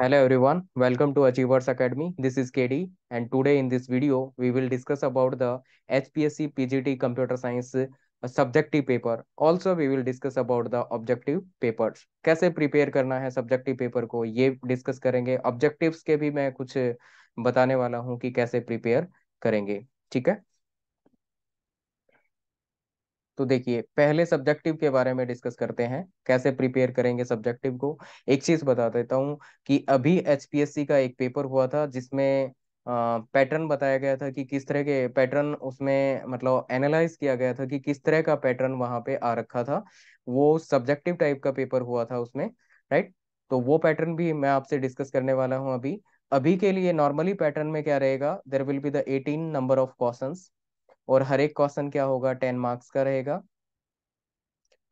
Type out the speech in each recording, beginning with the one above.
Hello everyone, welcome to Achievers Academy. This is KD and today in this video, we will discuss about the HPSC PGT Computer Science subjective paper. Also, we will discuss about the objective papers. कैसे prepare करना है subjective paper को ये discuss करेंगे Objectives के भी मैं कुछ बताने वाला हूँ कि कैसे prepare करेंगे ठीक है तो देखिए पहले सब्जेक्टिव के बारे में डिस्कस करते हैं कैसे प्रिपेयर करेंगे सब्जेक्टिव को एक चीज बता देता हूँ कि अभी एचपीएससी का एक पेपर हुआ था जिसमें पैटर्न बताया गया था कि किस तरह के पैटर्न उसमें मतलब एनालाइज किया गया था कि किस तरह का पैटर्न वहां पे आ रखा था वो सब्जेक्टिव टाइप का पेपर हुआ था उसमें राइट तो वो पैटर्न भी मैं आपसे डिस्कस करने वाला हूँ अभी अभी के लिए नॉर्मली पैटर्न में क्या रहेगा there will be the eighteen number of question और हर एक क्वेश्चन क्या होगा टेन मार्क्स का रहेगा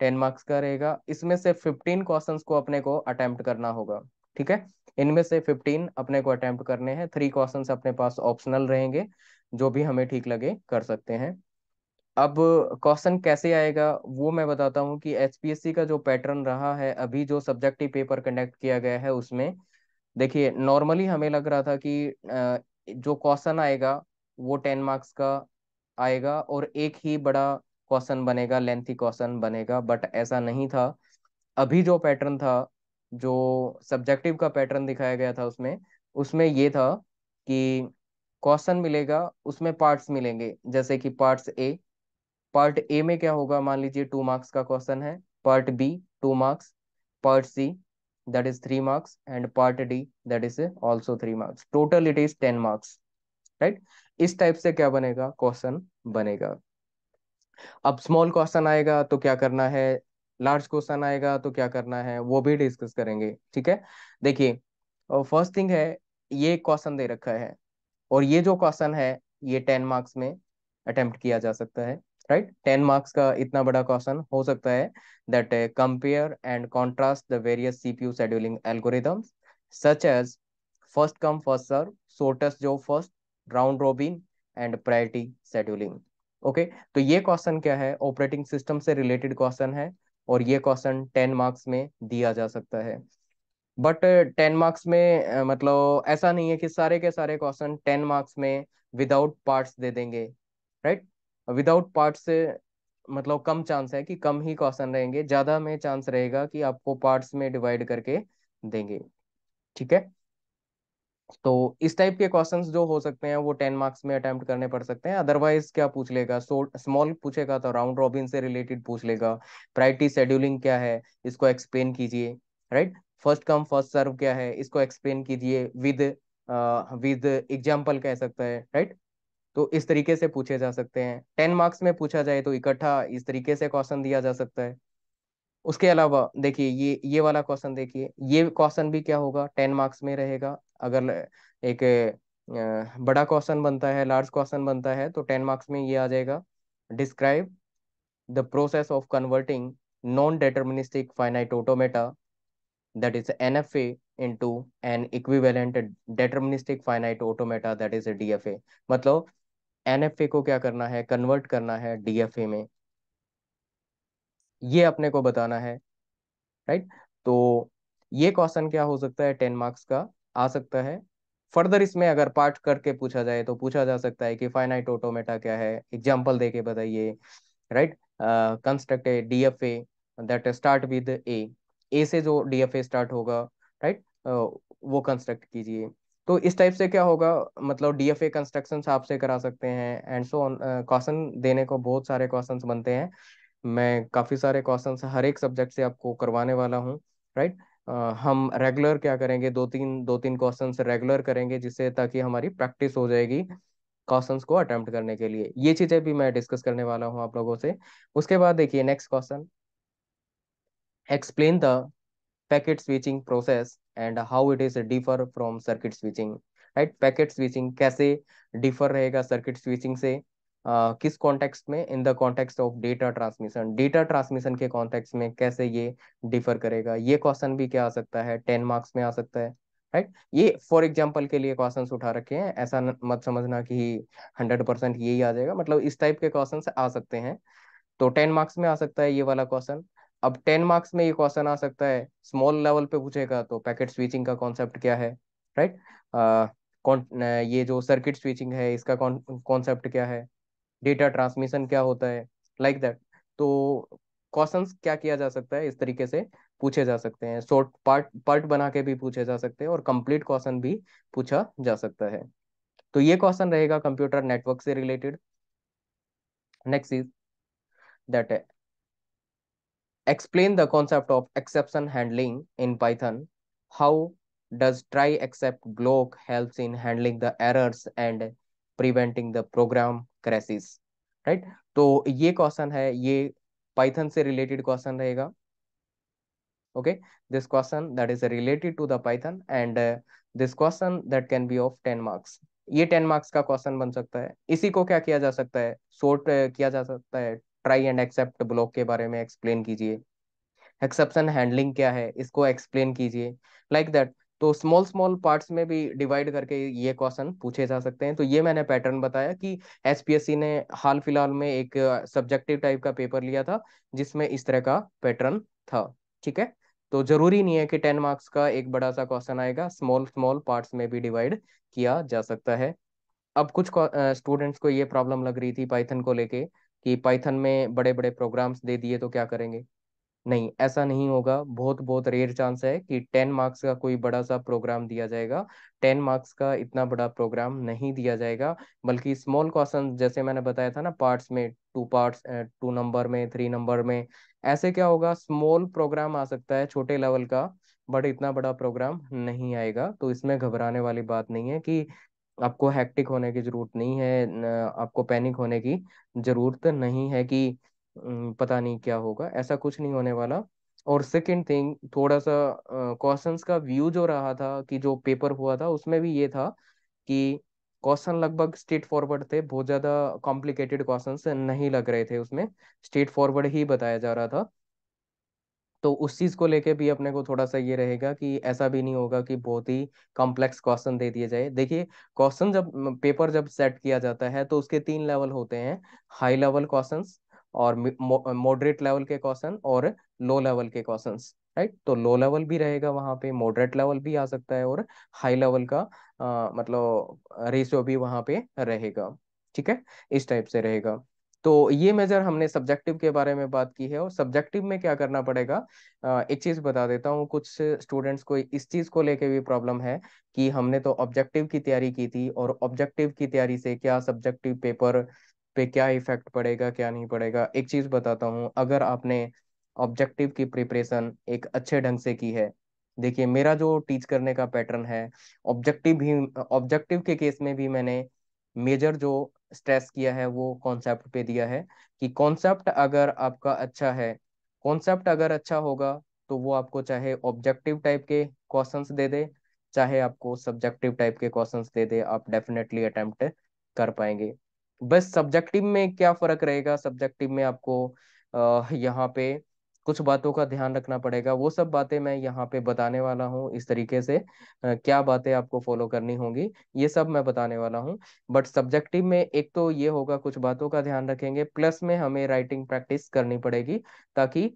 टेन मार्क्स का रहेगा इसमें से फिफ्टीन क्वेश्चन को अपने को अटेम्प्ट करना होगा ठीक है इनमें से फिफ्टीन अपने को अटेम्प्ट करने हैं थ्री क्वेश्चन अपने पास ऑप्शनल रहेंगे जो भी हमें ठीक लगे कर सकते हैं अब क्वेश्चन कैसे आएगा वो मैं बताता हूँ कि एचपीएससी का जो पैटर्न रहा है अभी जो सब्जेक्टिव पेपर कंडक्ट किया गया है उसमें देखिए नॉर्मली हमें लग रहा था कि जो क्वेश्चन आएगा वो टेन मार्क्स का आएगा और एक ही बड़ा क्वेश्चन बनेगा लेंथी क्वेश्चन बनेगा बट ऐसा नहीं था अभी जो पैटर्न था जो सब्जेक्टिव का पैटर्न दिखाया गया था उसमें उसमें ये था कि क्वेश्चन मिलेगा उसमें पार्ट्स मिलेंगे जैसे कि पार्ट्स ए पार्ट ए में क्या होगा मान लीजिए टू मार्क्स का क्वेश्चन है part B two marks part C that is three marks and part D that is also three marks total it is ten marks right इस type से क्या बनेगा क्वेश्चन बनेगा अब स्मॉल क्वेश्चन आएगा तो क्या करना है लार्ज क्वेश्चन आएगा तो क्या करना है वो भी डिस्कस करेंगे ठीक है देखिए फर्स्ट थिंग है ये क्वेश्चन दे रखा है और ये जो क्वेश्चन है ये टेन मार्क्स में अटेम्प्ट किया जा सकता है राइट टेन मार्क्स का इतना बड़ा क्वेश्चन हो सकता है that compare and contrast the various CPU scheduling algorithms such as first come first serve shortest job first round robin and priority scheduling okay तो ये क्वेश्चन क्या है ऑपरेटिंग सिस्टम से रिलेटेड क्वेश्चन है और ये क्वेश्चन टेन मार्क्स में दिया जा सकता है बट टेन मार्क्स में मतलब ऐसा नहीं है कि सारे के सारे क्वेश्चन टेन मार्क्स में विदाउट पार्ट्स दे देंगे राइट विदाउट पार्ट्स से मतलब कम चांस है कि कम ही क्वेश्चन रहेंगे ज्यादा में चांस रहेगा कि आपको पार्ट्स में डिवाइड करके देंगे ठीक है तो इस टाइप के क्वेश्चंस जो हो सकते हैं वो टेन मार्क्स में अटेम्प्ट करने पड़ सकते हैं अदरवाइज क्या पूछ लेगा सो स्मॉल पूछेगा तो राउंड रॉबिन से रिलेटेड पूछ लेगा प्रायरिटी शेड्यूलिंग क्या है इसको एक्सप्लेन कीजिए right first come first serve क्या है इसको एक्सप्लेन कीजिए विद विद एग्जाम्पल कह सकता है राइट तो इस तरीके से पूछे जा सकते हैं टेन मार्क्स में पूछा जाए तो इकट्ठा इस तरीके से क्वेश्चन दिया जा सकता है उसके अलावा देखिए ये ये वाला क्वेश्चन देखिए ये क्वेश्चन भी क्या होगा टेन मार्क्स में रहेगा अगर एक बड़ा क्वेश्चन बनता है लार्ज क्वेश्चन बनता है तो टेन मार्क्स में ये आ जाएगा describe the process of converting non deterministic finite automata that is an is NFA into an equivalent deterministic finite automata that D F A मतलब एन एफ ए को क्या करना है कन्वर्ट करना है डी एफ ए में ये अपने को बताना है राइट तो ये क्वेश्चन क्या हो सकता है टेन मार्क्स का आ सकता है फर्दर इसमें अगर पार्ट करके पूछा जाए तो पूछा जा सकता है कि फाइनाइट ऑटोमेटा क्या है एग्जाम्पल दे के बताइए राइट कंस्ट्रक्ट है D F A that start with a a से जो डी एफ ए स्टार्ट होगा राइट right? वो कंस्ट्रक्ट कीजिए तो इस टाइप से क्या होगा मतलब डी एफ ए कंस्ट्रक्शन आपसे करा सकते हैं एंड सो क्वेश्चन देने को बहुत सारे क्वेश्चन बनते हैं मैं काफ़ी सारे क्वेश्चन हर एक सब्जेक्ट से आपको करवाने वाला हूँ राइट हम रेगुलर क्या करेंगे दो तीन दो तीन क्वेश्चन रेगुलर करेंगे जिससे ताकि हमारी प्रैक्टिस हो जाएगी क्वेश्चन को अटेम्प्ट करने के लिए ये चीज़ें भी मैं डिस्कस करने वाला हूँ आप लोगों से उसके बाद देखिए next question explain the packet switching process and how it is differ from circuit switching right packet switching कैसे डिफर रहेगा सर्किट स्विचिंग से किस कॉन्टेक्स्ट में in the context of data transmission data transmission के कॉन्टेक्स्ट में कैसे ये differ करेगा ये क्वेश्चन भी क्या आ सकता है टेन मार्क्स में आ सकता है राइट ये फॉर एग्जाम्पल के लिए क्वेश्चन उठा रखे हैं ऐसा मत समझना कि हंड्रेड परसेंट यही आ जाएगा मतलब इस टाइप के क्वेश्चन आ सकते हैं तो टेन मार्क्स में आ सकता है ये वाला क्वेश्चन अब टेन मार्क्स में ये क्वेश्चन आ सकता है स्मॉल लेवल पे पूछेगा तो पैकेट स्विचिंग का कॉन्सेप्ट क्या है राइट right? uh, ये जो सर्किट स्विचिंग है इसका कॉन्सेप्ट क्या है डेटा ट्रांसमिशन क्या होता है लाइक like दैट तो क्वेश्चंस क्या किया जा सकता है इस तरीके से पूछे जा सकते हैं शॉर्ट पार्ट पार्ट बना के भी पूछे जा सकते हैं और कंप्लीट क्वेश्चन भी पूछा जा सकता है तो ये क्वेश्चन रहेगा कंप्यूटर नेटवर्क से related next is that explain the concept of exception handling in Python how does try except block block in handling the errors and preventing the program crashes right तो ये question है ये Python से related question रहेगा okay this question that is related to the Python and this question that can be of ten marks ये ten marks का question बन सकता है इसी को क्या किया जा सकता है सोर्ट uh, किया जा सकता है ट्राई एंड एक्सेप्ट ब्लॉक के बारे में एक्सप्लेन कीजिए एक्सेप्शन हैंडलिंग क्या है इसको एक्सप्लेन कीजिए लाइक दैट तो स्मॉल स्मॉल पार्ट्स में भी डिवाइड करके ये क्वेश्चन पूछे जा सकते हैं तो ये मैंने पैटर्न बताया कि एसपीएससी ने हाल फिलहाल में एक सब्जेक्टिव टाइप का पेपर लिया था जिसमें इस तरह का पैटर्न था ठीक है तो जरूरी नहीं है कि टेन मार्क्स का एक बड़ा सा क्वेश्चन आएगा स्मॉल स्मॉल पार्ट्स में भी डिवाइड किया जा सकता है अब कुछ स्टूडेंट्स को ये प्रॉब्लम लग रही थी पाइथन को लेके कि पाइथन में बड़े बड़े प्रोग्राम्स दे दिए तो क्या करेंगे नहीं ऐसा नहीं होगा बहुत बहुत रेयर चांस है कि टेन मार्क्स का कोई बड़ा सा प्रोग्राम दिया जाएगा टेन मार्क्स का इतना बड़ा प्रोग्राम नहीं दिया जाएगा बल्कि स्मॉल क्वेश्चन जैसे मैंने बताया था ना पार्ट्स में टू पार्ट्स टू नंबर में थ्री नंबर में ऐसे क्या होगा स्मॉल प्रोग्राम आ सकता है छोटे लेवल का बट इतना बड़ा प्रोग्राम नहीं आएगा तो इसमें घबराने वाली बात नहीं है कि आपको हैक्टिक होने की जरूरत नहीं है आपको पैनिक होने की जरूरत नहीं है कि पता नहीं क्या होगा ऐसा कुछ नहीं होने वाला और सेकंड थिंग थोड़ा सा क्वेश्चंस का व्यू जो रहा था कि जो पेपर हुआ था उसमें भी ये था कि क्वेश्चन लगभग स्ट्रेट फॉरवर्ड थे बहुत ज़्यादा कॉम्प्लिकेटेड क्वेश्चन नहीं लग रहे थे उसमें स्ट्रेट फॉरवर्ड ही बताया जा रहा था तो उस चीज़ को लेके भी अपने को थोड़ा सा ये रहेगा कि ऐसा भी नहीं होगा कि बहुत ही कॉम्प्लेक्स क्वेश्चन दे दिए जाए देखिए क्वेश्चन जब पेपर जब सेट किया जाता है तो उसके तीन लेवल होते हैं हाई लेवल क्वेश्चन और मॉडरेट लेवल के क्वेश्चन और लो लेवल के क्वेश्चन राइट तो लो लेवल भी रहेगा वहाँ पे मॉडरेट लेवल भी आ सकता है और हाई लेवल का आ, मतलब रेशियो भी वहां पे रहेगा ठीक है इस टाइप से रहेगा तो ये मेजर हमने सब्जेक्टिव के बारे में बात की है और सब्जेक्टिव में क्या करना पड़ेगा एक चीज बता देता हूँ कुछ स्टूडेंट्स को इस चीज को लेके भी प्रॉब्लम है कि हमने तो ऑब्जेक्टिव की तैयारी की थी और ऑब्जेक्टिव की तैयारी से क्या सब्जेक्टिव पेपर पे क्या इफेक्ट पड़ेगा क्या नहीं पड़ेगा एक चीज बताता हूँ अगर आपने ऑब्जेक्टिव की प्रिपरेशन एक अच्छे ढंग से की है देखिए मेरा जो टीच करने का पैटर्न है ऑब्जेक्टिव भी ऑब्जेक्टिव के केस में भी मैंने मेजर जो स्ट्रेस किया है वो कॉन्सेप्ट पे दिया है कि कॉन्सेप्ट अगर आपका अच्छा है कॉन्सेप्ट अगर अच्छा होगा तो वो आपको चाहे ऑब्जेक्टिव टाइप के क्वेश्चंस दे दे चाहे आपको सब्जेक्टिव टाइप के क्वेश्चंस दे दे आप डेफिनेटली अटेम्प्ट कर पाएंगे बस सब्जेक्टिव में क्या फर्क रहेगा सब्जेक्टिव में आपको यहाँ पे कुछ बातों का ध्यान रखना पड़ेगा वो सब बातें मैं यहाँ पे बताने वाला हूँ इस तरीके से क्या बातें आपको फॉलो करनी होंगी ये सब मैं बताने वाला हूँ बट सब्जेक्टिव में एक तो ये होगा कुछ बातों का ध्यान रखेंगे प्लस में हमें राइटिंग प्रैक्टिस करनी पड़ेगी ताकि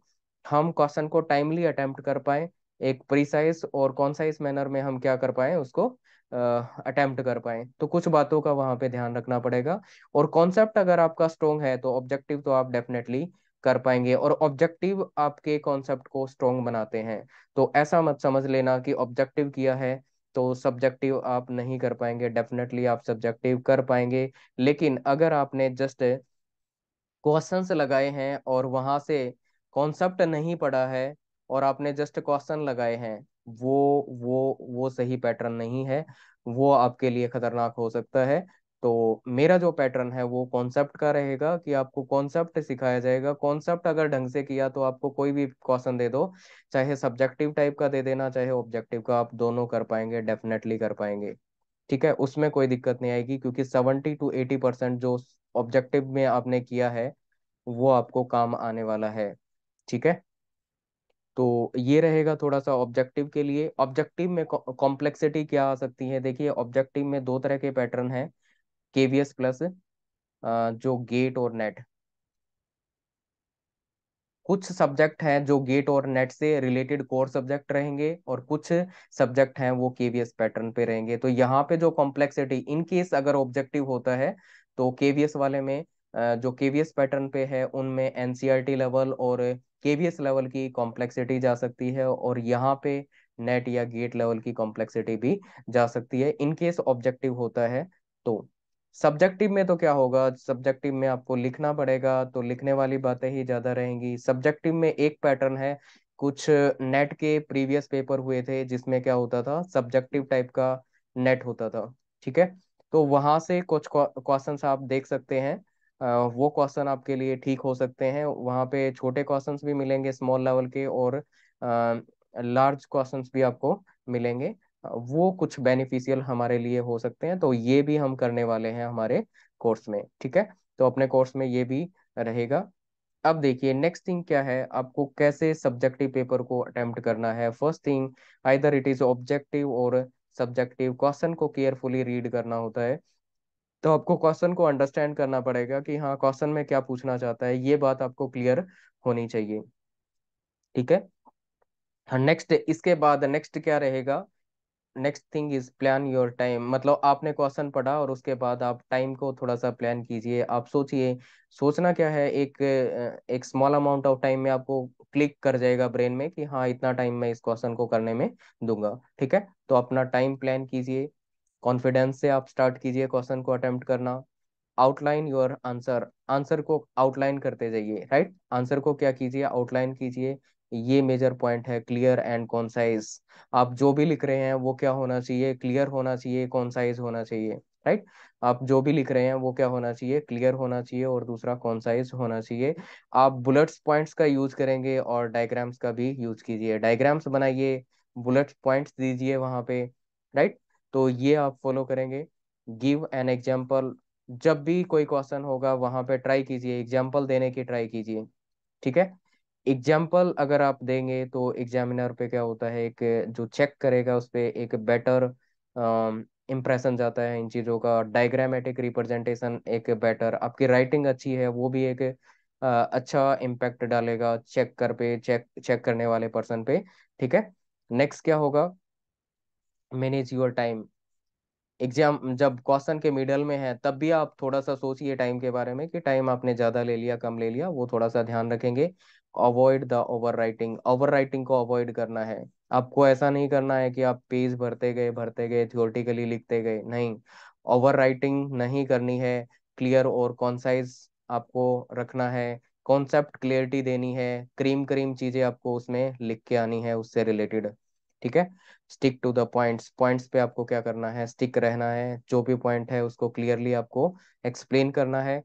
हम क्वेश्चन को टाइमली अटेम्प्ट कर पाए एक प्रिसाइज और कॉन्साइज मैनर में हम क्या कर पाए उसको अटेम्प्ट कर पाए तो कुछ बातों का वहां पे ध्यान रखना पड़ेगा और कॉन्सेप्ट अगर आपका स्ट्रोंग है तो ऑब्जेक्टिव तो आप डेफिनेटली कर पाएंगे और ऑब्जेक्टिव आपके कॉन्सेप्ट को स्ट्रोंग बनाते हैं तो ऐसा मत समझ लेना कि ऑब्जेक्टिव किया है तो सब्जेक्टिव आप नहीं कर पाएंगे डेफिनेटली आप सब्जेक्टिव कर पाएंगे लेकिन अगर आपने जस्ट क्वेश्चन लगाए हैं और वहां से कॉन्सेप्ट नहीं पढ़ा है और आपने जस्ट क्वेश्चन लगाए हैं वो वो वो सही पैटर्न नहीं है वो आपके लिए खतरनाक हो सकता है तो मेरा जो पैटर्न है वो कॉन्सेप्ट का रहेगा कि आपको कॉन्सेप्ट सिखाया जाएगा कॉन्सेप्ट अगर ढंग से किया तो आपको कोई भी क्वेश्चन दे दो चाहे सब्जेक्टिव टाइप का दे देना चाहे ऑब्जेक्टिव का आप दोनों कर पाएंगे डेफिनेटली कर पाएंगे ठीक है उसमें कोई दिक्कत नहीं आएगी क्योंकि सेवेंटी टू एटी परसेंट जो ऑब्जेक्टिव में आपने किया है वो आपको काम आने वाला है ठीक है तो ये रहेगा थोड़ा सा ऑब्जेक्टिव के लिए ऑब्जेक्टिव में कॉम्प्लेक्सिटी क्या आ सकती है देखिए ऑब्जेक्टिव में दो तरह के पैटर्न हैं केवीएस प्लस जो गेट और नेट कुछ सब्जेक्ट हैं जो गेट और नेट से रिलेटेड कोर सब्जेक्ट रहेंगे और कुछ सब्जेक्ट हैं वो केवीएस पैटर्न पे रहेंगे तो यहाँ पे जो कॉम्प्लेक्सिटी इनकेस अगर ऑब्जेक्टिव होता है तो केवीएस वाले में जो केवीएस पैटर्न पे है उनमें एनसीआरटी लेवल और केवीएस लेवल की कॉम्प्लेक्सिटी जा सकती है और यहाँ पे नेट या गेट लेवल की कॉम्प्लेक्सिटी भी जा सकती है इन केस ऑब्जेक्टिव होता है तो सब्जेक्टिव में तो क्या होगा सब्जेक्टिव में आपको लिखना पड़ेगा तो लिखने वाली बातें ही ज्यादा रहेंगी सब्जेक्टिव में एक पैटर्न है कुछ नेट के प्रीवियस पेपर हुए थे जिसमें क्या होता था सब्जेक्टिव टाइप का नेट होता था ठीक है तो वहां से कुछ क्वेश्चन आप देख सकते हैं वो क्वेश्चन आपके लिए ठीक हो सकते हैं वहाँ पे छोटे क्वेश्चन भी मिलेंगे स्मॉल लेवल के और लार्ज क्वेश्चन भी आपको मिलेंगे वो कुछ बेनिफिशियल हमारे लिए हो सकते हैं तो ये भी हम करने वाले हैं हमारे कोर्स में ठीक है तो अपने कोर्स में ये भी रहेगा अब देखिए नेक्स्ट थिंग क्या है आपको कैसे सब्जेक्टिव पेपर को अटेम्प्ट करना है first thing either it is objective और सब्जेक्टिव क्वेश्चन को केयरफुली रीड करना होता है तो आपको क्वेश्चन को अंडरस्टैंड करना पड़ेगा कि हाँ क्वेश्चन में क्या पूछना चाहता है ये बात आपको क्लियर होनी चाहिए ठीक है नेक्स्ट हाँ, इसके बाद नेक्स्ट क्या रहेगा next thing is plan your time मतलब आपने क्वेश्चन पढ़ा और उसके बाद आप टाइम को थोड़ा सा प्लान कीजिए आप सोचिए सोचना क्या है एक एक स्मॉल अमाउंट ऑफ टाइम में आपको क्लिक कर जाएगा ब्रेन में कि हाँ इतना टाइम मैं इस क्वेश्चन को करने में दूंगा ठीक है तो अपना टाइम प्लान कीजिए कॉन्फिडेंस से आप स्टार्ट कीजिए क्वेश्चन को अटेम्प्ट करना आउटलाइन योर आंसर आंसर को आउटलाइन करते जाइए राइट आंसर को क्या कीजिए आउटलाइन कीजिए ये मेजर पॉइंट है क्लियर एंड कॉन्साइज आप जो भी लिख रहे हैं वो क्या होना चाहिए क्लियर होना चाहिए कॉन्साइज होना चाहिए राइट आप जो भी लिख रहे हैं वो क्या होना चाहिए क्लियर होना चाहिए और दूसरा कॉन्साइज होना चाहिए आप बुलेट्स पॉइंट्स का यूज करेंगे और डायग्राम्स का भी यूज कीजिए डायग्राम्स बनाइए बुलेट्स पॉइंट्स दीजिए वहां पे राइट तो ये आप फॉलो करेंगे गिव एन एग्जाम्पल जब भी कोई क्वेश्चन होगा वहां पे ट्राई कीजिए एग्जाम्पल देने की ट्राई कीजिए ठीक है एग्जाम्पल अगर आप देंगे तो एग्जामिनर पे क्या होता है एक जो चेक करेगा उस पर एक बेटर इम्प्रेशन जाता है इन चीज़ों का डायग्रामेटिक रिप्रेजेंटेशन एक बेटर आपकी राइटिंग अच्छी है वो भी एक आ, अच्छा इम्पैक्ट डालेगा चेक कर पे चेक चेक करने वाले पर्सन पे ठीक है नेक्स्ट क्या होगा मैनेज योर टाइम एग्जाम जब क्वेश्चन के मिडल में है तब भी आप थोड़ा सा सोचिए टाइम के बारे में कि टाइम आपने ज़्यादा ले लिया कम ले लिया वो थोड़ा सा ध्यान रखेंगे avoid the over writing over writing को अवॉइड करना है आपको ऐसा नहीं करना है कि आप पेज भरते गए भरते गए थियोरटिकली लिखते गए नहीं ओवर राइटिंग नहीं करनी है क्लियर और कॉन्साइज आपको रखना है कॉन्सेप्ट क्लियरिटी देनी है क्रीम क्रीम चीज़ें आपको उसमें लिख के आनी है उससे रिलेटेड ठीक है stick to the points points पे आपको क्या करना है स्टिक रहना है जो भी पॉइंट है उसको क्लियरली आपको एक्सप्लेन करना है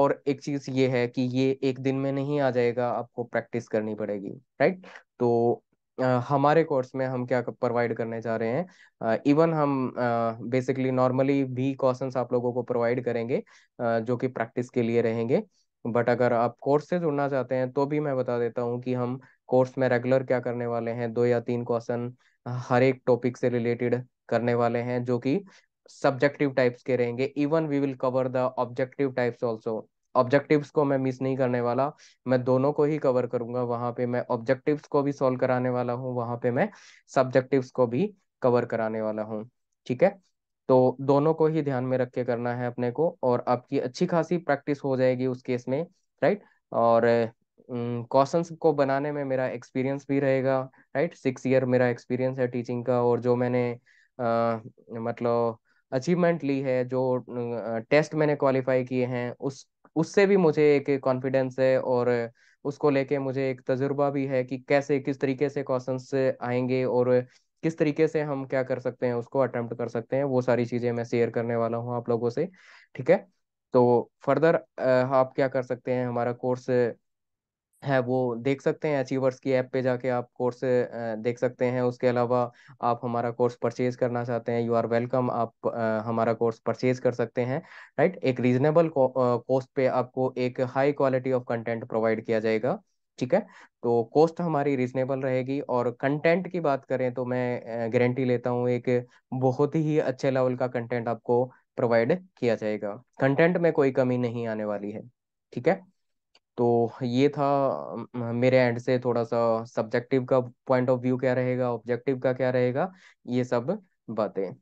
और एक चीज ये है कि ये एक दिन में नहीं आ जाएगा आपको प्रैक्टिस करनी पड़ेगी राइट तो Uh, हमारे कोर्स में हम क्या प्रोवाइड करने जा रहे हैं इवन uh, हम बेसिकली नॉर्मली भी क्वेश्चंस आप लोगों को प्रोवाइड करेंगे uh, जो कि प्रैक्टिस के लिए रहेंगे बट अगर आप कोर्स से जुड़ना चाहते हैं तो भी मैं बता देता हूँ कि हम कोर्स में रेगुलर क्या करने वाले हैं दो या तीन क्वेश्चन हर एक टॉपिक से रिलेटेड करने वाले हैं जो कि सब्जेक्टिव टाइप्स के रहेंगे even we will cover the objective types also objectives को मैं मिस नहीं करने वाला मैं दोनों को ही कवर करूंगा वहां पे मैं ऑब्जेक्टिव्स को भी सॉल्व कराने वाला हूँ वहां पे मैं सब्जेक्टिव्स को भी कवर कराने वाला हूँ ठीक है तो दोनों को ही ध्यान में रख के करना है अपने को और आपकी अच्छी खासी प्रैक्टिस हो जाएगी उस केस में राइट और क्वेश्चंस को बनाने में मेरा एक्सपीरियंस भी रहेगा राइट सिक्स ईयर मेरा एक्सपीरियंस है टीचिंग का और जो मैंने आ, मतलब अचीवमेंट ली है जो टेस्ट मैंने क्वालिफाई किए हैं उस उससे भी मुझे एक कॉन्फिडेंस है और उसको लेके मुझे एक तजुर्बा भी है कि कैसे किस तरीके से क्वेश्चन आएंगे और किस तरीके से हम क्या कर सकते हैं उसको अटेम्प्ट कर सकते हैं वो सारी चीजें मैं शेयर करने वाला हूँ आप लोगों से ठीक है तो फर्दर आप क्या कर सकते हैं हमारा कोर्स है वो देख सकते हैं अचीवर्स की ऐप पे जाके आप कोर्स देख सकते हैं उसके अलावा आप हमारा कोर्स परचेज करना चाहते हैं यू आर वेलकम आप हमारा कोर्स परचेज कर सकते हैं राइट एक रीजनेबल कॉस्ट पे आपको एक high quality of content provide किया जाएगा ठीक है तो कॉस्ट हमारी रीजनेबल रहेगी और कंटेंट की बात करें तो मैं गारंटी लेता हूँ एक बहुत ही अच्छे लेवल का कंटेंट आपको प्रोवाइड किया जाएगा कंटेंट में कोई कमी नहीं आने वाली है ठीक है तो ये था मेरे एंड से थोड़ा सा सब्जेक्टिव का पॉइंट ऑफ व्यू क्या रहेगा ऑब्जेक्टिव का क्या रहेगा ये सब बातें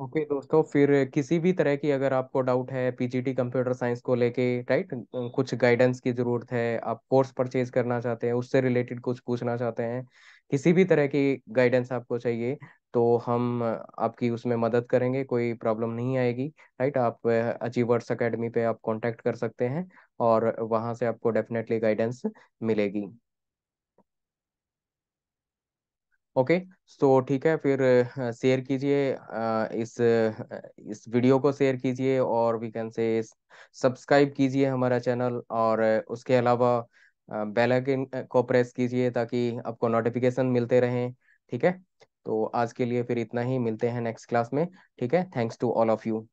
ओके दोस्तों फिर किसी भी तरह की अगर आपको डाउट है पीजीटी कंप्यूटर साइंस को लेके राइट कुछ गाइडेंस की ज़रूरत है आप कोर्स परचेज करना चाहते हैं उससे रिलेटेड कुछ पूछना चाहते हैं किसी भी तरह की गाइडेंस आपको चाहिए तो हम आपकी उसमें मदद करेंगे कोई प्रॉब्लम नहीं आएगी राइट आप अचीवर्स अकेडमी पे आप कॉन्टेक्ट कर सकते हैं और वहाँ से आपको डेफिनेटली गाइडेंस मिलेगी ओके सो ठीक है फिर शेयर कीजिए इस इस वीडियो को शेयर कीजिए और वी कैन से सब्सक्राइब कीजिए हमारा चैनल और उसके अलावा बेल आइकन को प्रेस कीजिए ताकि आपको नोटिफिकेशन मिलते रहें ठीक है तो आज के लिए फिर इतना ही मिलते हैं नेक्स्ट क्लास में ठीक है thanks to all of you